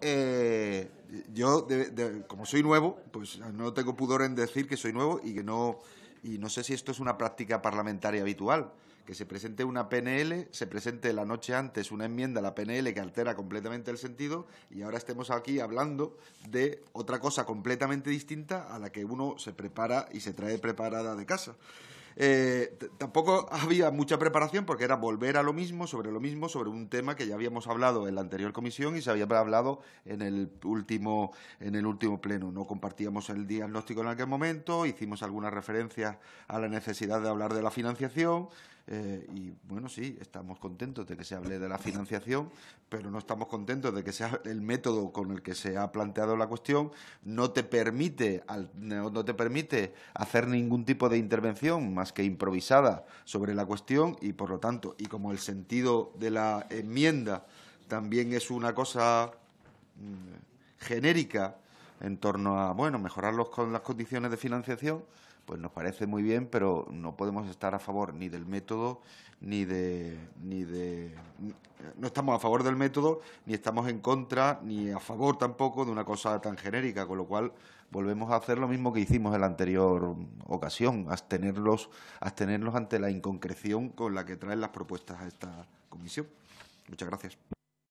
eh, yo, como soy nuevo, pues no tengo pudor en decir que soy nuevo y que no, y no sé si esto es una práctica parlamentaria habitual, que se presente una PNL, se presente la noche antes una enmienda a la PNL que altera completamente el sentido y ahora estemos aquí hablando de otra cosa completamente distinta a la que uno se prepara y se trae preparada de casa. Eh, tampoco había mucha preparación porque era volver a lo mismo, sobre lo mismo, sobre un tema que ya habíamos hablado en la anterior comisión y se había hablado en el último, en el último pleno. No compartíamos el diagnóstico en aquel momento, hicimos algunas referencias a la necesidad de hablar de la financiación. Eh, y bueno, sí, estamos contentos de que se hable de la financiación, pero no estamos contentos de que sea el método con el que se ha planteado la cuestión no te permite, no te permite hacer ningún tipo de intervención más que improvisada sobre la cuestión y por lo tanto, y como el sentido de la enmienda también es una cosa mm, genérica en torno a, bueno, mejorar con las condiciones de financiación, pues nos parece muy bien, pero no podemos estar a favor ni del método ni de ni de no estamos a favor del método, ni estamos en contra, ni a favor tampoco de una cosa tan genérica, con lo cual volvemos a hacer lo mismo que hicimos en la anterior ocasión, abstenernos ante la inconcreción con la que traen las propuestas a esta comisión. Muchas gracias.